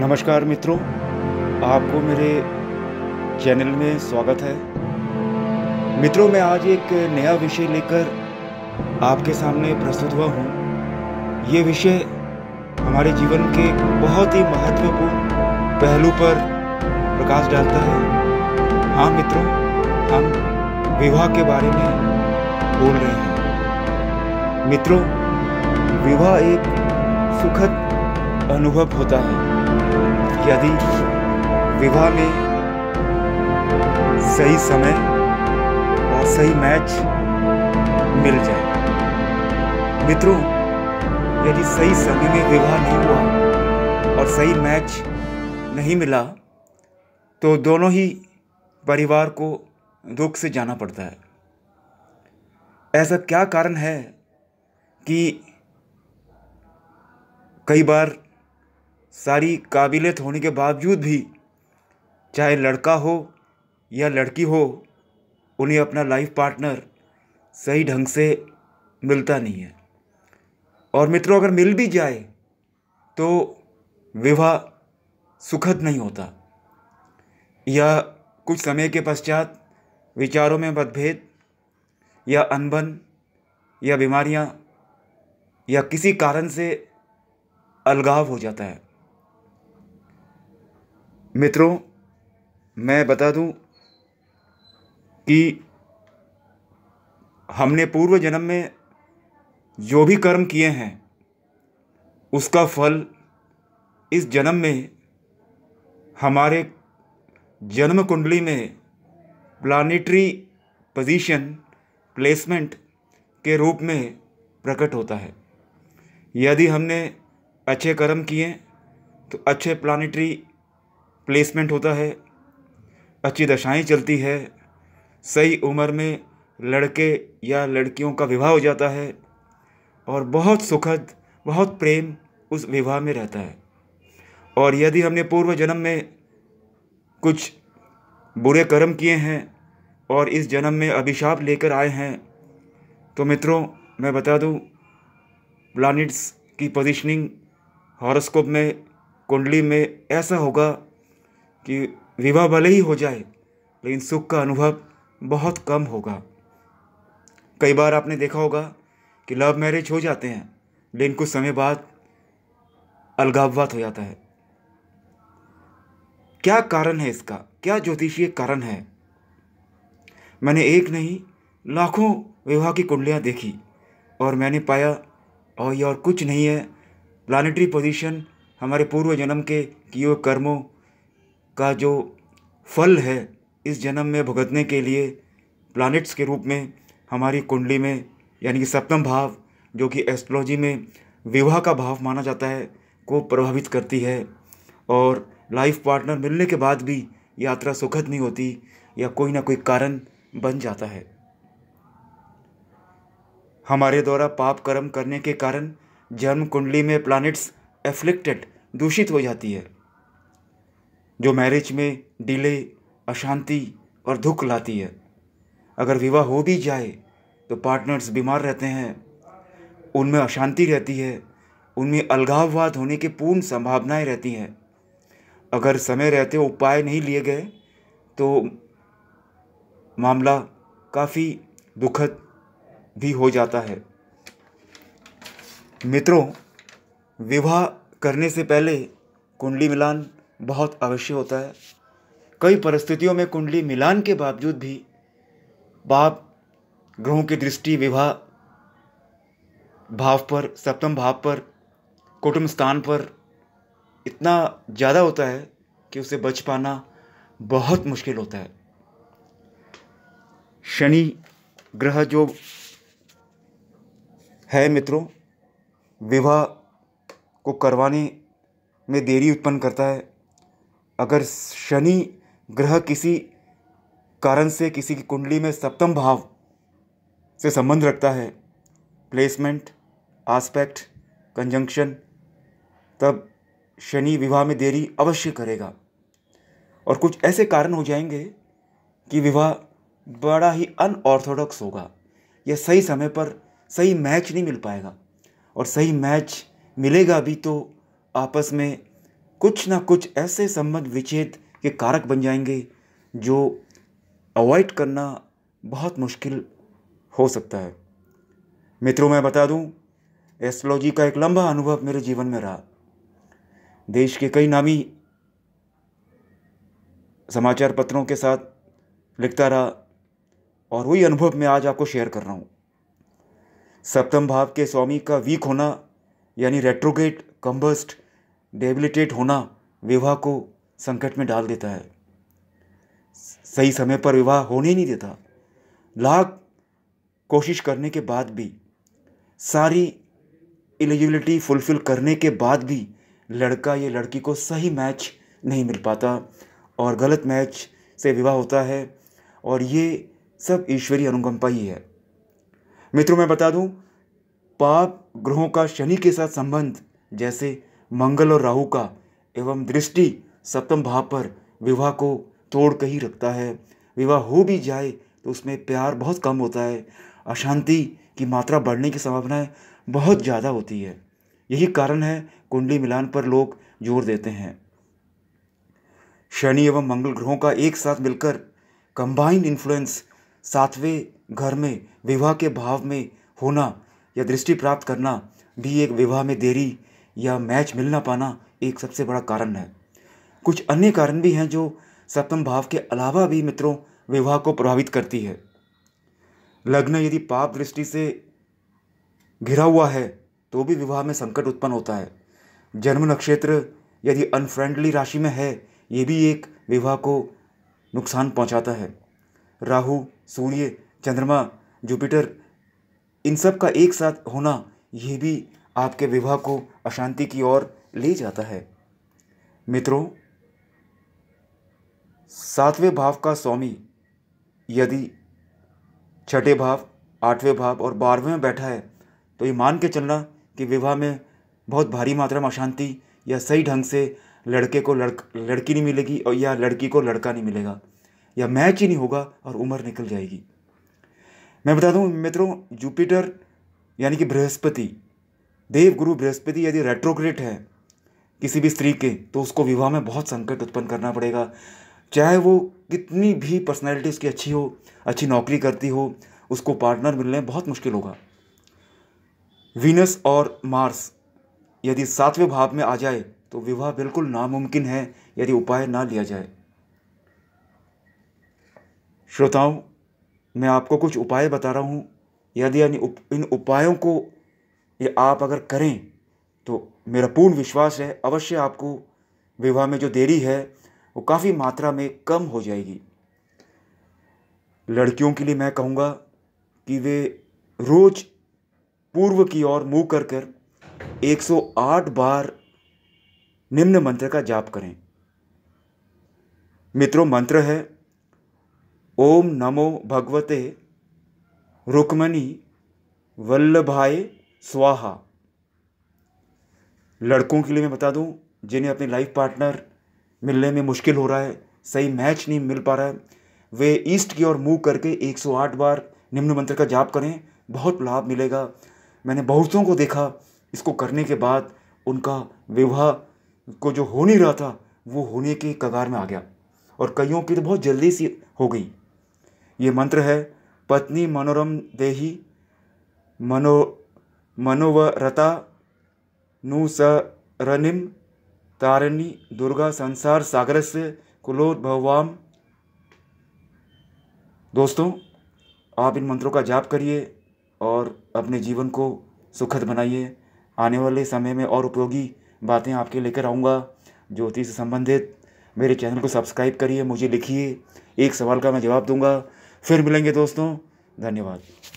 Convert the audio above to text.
नमस्कार मित्रों आपको मेरे चैनल में स्वागत है मित्रों मैं आज एक नया विषय लेकर आपके सामने प्रस्तुत हुआ हूँ ये विषय हमारे जीवन के बहुत ही महत्वपूर्ण पहलू पर प्रकाश डालता है हाँ मित्रों हम विवाह के बारे में बोल रहे हैं मित्रों विवाह एक सुखद अनुभव होता है यदि विवाह में सही समय और सही मैच मिल जाए मित्रों यदि सही समय में विवाह नहीं हुआ और सही मैच नहीं मिला तो दोनों ही परिवार को दुख से जाना पड़ता है ऐसा क्या कारण है कि कई बार सारी काबिलियत होने के बावजूद भी चाहे लड़का हो या लड़की हो उन्हें अपना लाइफ पार्टनर सही ढंग से मिलता नहीं है और मित्रों अगर मिल भी जाए तो विवाह सुखद नहीं होता या कुछ समय के पश्चात विचारों में मतभेद या अनबन या बीमारियां या किसी कारण से अलगाव हो जाता है मित्रों मैं बता दूं कि हमने पूर्व जन्म में जो भी कर्म किए हैं उसका फल इस जन्म में हमारे जन्म कुंडली में प्लानिटरी पोजीशन प्लेसमेंट के रूप में प्रकट होता है यदि हमने अच्छे कर्म किए तो अच्छे प्लानिटरी प्लेसमेंट होता है अच्छी दशाएँ चलती है सही उम्र में लड़के या लड़कियों का विवाह हो जाता है और बहुत सुखद बहुत प्रेम उस विवाह में रहता है और यदि हमने पूर्व जन्म में कुछ बुरे कर्म किए हैं और इस जन्म में अभिशाप लेकर आए हैं तो मित्रों मैं बता दूं प्लानिट्स की पोजीशनिंग हॉरोस्कोप में कुंडली में ऐसा होगा कि विवाह भले ही हो जाए लेकिन सुख का अनुभव बहुत कम होगा कई बार आपने देखा होगा कि लव मैरिज हो जाते हैं लेकिन कुछ समय बाद अलगाववाद हो जाता है क्या कारण है इसका क्या ज्योतिषीय कारण है मैंने एक नहीं लाखों विवाह की कुंडलियाँ देखी और मैंने पाया और ये और कुछ नहीं है प्लानिटरी पोजीशन हमारे पूर्व जन्म के किए कर्मों का जो फल है इस जन्म में भुगतने के लिए प्लानिट्स के रूप में हमारी कुंडली में यानी कि सप्तम भाव जो कि एस्ट्रोलॉजी में विवाह का भाव माना जाता है को प्रभावित करती है और लाइफ पार्टनर मिलने के बाद भी यात्रा सुखद नहीं होती या कोई ना कोई कारण बन जाता है हमारे द्वारा पाप कर्म करने के कारण जन्म कुंडली में प्लानिट्स एफ्लिक्टेड दूषित हो जाती है जो मैरिज में डिले अशांति और दुख लाती है अगर विवाह हो भी जाए तो पार्टनर्स बीमार रहते हैं उनमें अशांति रहती है उनमें अलगाववाद होने की पूर्ण संभावनाएं रहती हैं अगर समय रहते उपाय नहीं लिए गए तो मामला काफ़ी दुखद भी हो जाता है मित्रों विवाह करने से पहले कुंडली मिलान बहुत अवश्य होता है कई परिस्थितियों में कुंडली मिलान के बावजूद भी बाप ग्रहों की दृष्टि विवाह भाव पर सप्तम भाव पर कुटुंब स्थान पर इतना ज़्यादा होता है कि उसे बच पाना बहुत मुश्किल होता है शनि ग्रह जो है मित्रों विवाह को करवाने में देरी उत्पन्न करता है अगर शनि ग्रह किसी कारण से किसी की कुंडली में सप्तम भाव से संबंध रखता है प्लेसमेंट आस्पेक्ट कंजंक्शन तब शनि विवाह में देरी अवश्य करेगा और कुछ ऐसे कारण हो जाएंगे कि विवाह बड़ा ही अनऑर्थोडॉक्स होगा या सही समय पर सही मैच नहीं मिल पाएगा और सही मैच मिलेगा भी तो आपस में कुछ ना कुछ ऐसे संबंध विच्छेद के कारक बन जाएंगे जो अवॉइड करना बहुत मुश्किल हो सकता है मित्रों मैं बता दूं एस्ट्रोलॉजी का एक लंबा अनुभव मेरे जीवन में रहा देश के कई नामी समाचार पत्रों के साथ लिखता रहा और वही अनुभव मैं आज आपको शेयर कर रहा हूँ सप्तम भाव के स्वामी का वीक होना यानी रेट्रोगेट कम्बस्ट डेबिलिटेट होना विवाह को संकट में डाल देता है सही समय पर विवाह होने ही नहीं देता लाख कोशिश करने के बाद भी सारी एलिजिबिलिटी फुलफिल करने के बाद भी लड़का या लड़की को सही मैच नहीं मिल पाता और गलत मैच से विवाह होता है और ये सब ईश्वरीय अनुकंपा ही है मित्रों मैं बता दूं पाप ग्रहों का शनि के साथ संबंध जैसे मंगल और राहु का एवं दृष्टि सप्तम भाव पर विवाह को तोड़ ही रखता है विवाह हो भी जाए तो उसमें प्यार बहुत कम होता है अशांति की मात्रा बढ़ने की संभावनाएं बहुत ज़्यादा होती है यही कारण है कुंडली मिलान पर लोग जोर देते हैं शनि एवं मंगल ग्रहों का एक साथ मिलकर कंबाइंड इन्फ्लुएंस सातवें घर में विवाह के भाव में होना या दृष्टि प्राप्त करना भी एक विवाह में देरी या मैच मिल ना पाना एक सबसे बड़ा कारण है कुछ अन्य कारण भी हैं जो सप्तम भाव के अलावा भी मित्रों विवाह को प्रभावित करती है लग्न यदि पाप दृष्टि से घिरा हुआ है तो भी विवाह में संकट उत्पन्न होता है जन्म नक्षत्र यदि अनफ्रेंडली राशि में है ये भी एक विवाह को नुकसान पहुंचाता है राहु सूर्य चंद्रमा जुपिटर इन सब का एक साथ होना यह भी आपके विवाह को अशांति की ओर ले जाता है मित्रों सातवें भाव का स्वामी यदि छठे भाव आठवें भाव और बारहवें में बैठा है तो ये मान के चलना कि विवाह में बहुत भारी मात्रा में अशांति या सही ढंग से लड़के को लड़क लड़की नहीं मिलेगी और या लड़की को लड़का नहीं मिलेगा या मैच ही नहीं होगा और उम्र निकल जाएगी मैं बता दूं मित्रों जुपिटर यानी कि बृहस्पति देव गुरु बृहस्पति यदि रेट्रोग्रेट है किसी भी स्त्री के तो उसको विवाह में बहुत संकट उत्पन्न करना पड़ेगा चाहे वो कितनी भी पर्सनैलिटी उसकी अच्छी हो अच्छी नौकरी करती हो उसको पार्टनर मिलने बहुत मुश्किल होगा वीनस और मार्स यदि सातवें भाव में आ जाए तो विवाह बिल्कुल नामुमकिन है यदि उपाय ना लिया जाए श्रोताओं मैं आपको कुछ उपाय बता रहा हूँ यदि इन उपायों को ये आप अगर करें तो मेरा पूर्ण विश्वास है अवश्य आपको विवाह में जो देरी है वो काफ़ी मात्रा में कम हो जाएगी लड़कियों के लिए मैं कहूँगा कि वे रोज़ पूर्व की ओर मुंह कर कर 108 बार निम्न मंत्र का जाप करें मित्रों मंत्र है ओम नमो भगवते रुक्मणी वल्लभाए स्वाहा लड़कों के लिए मैं बता दूं जिन्हें अपने लाइफ पार्टनर मिलने में मुश्किल हो रहा है सही मैच नहीं मिल पा रहा है वे ईस्ट की ओर मूव करके 108 बार निम्न मंत्र का जाप करें बहुत लाभ मिलेगा मैंने बहुतों को देखा इसको करने के बाद उनका विवाह को जो हो नहीं रहा था वो होने के कगार में आ गया और कईयों की तो बहुत जल्दी सी हो गई ये मंत्र है पत्नी मनोरम देही मनो मनोवरता नुसरनिं तारिणी दुर्गा संसार सागर से कुलोद्भवाम दोस्तों आप इन मंत्रों का जाप करिए और अपने जीवन को सुखद बनाइए आने वाले समय में और उपयोगी बातें आपके लेकर आऊँगा ज्योतिष से संबंधित मेरे चैनल को सब्सक्राइब करिए मुझे लिखिए एक सवाल का मैं जवाब दूंगा फिर मिलेंगे दोस्तों धन्यवाद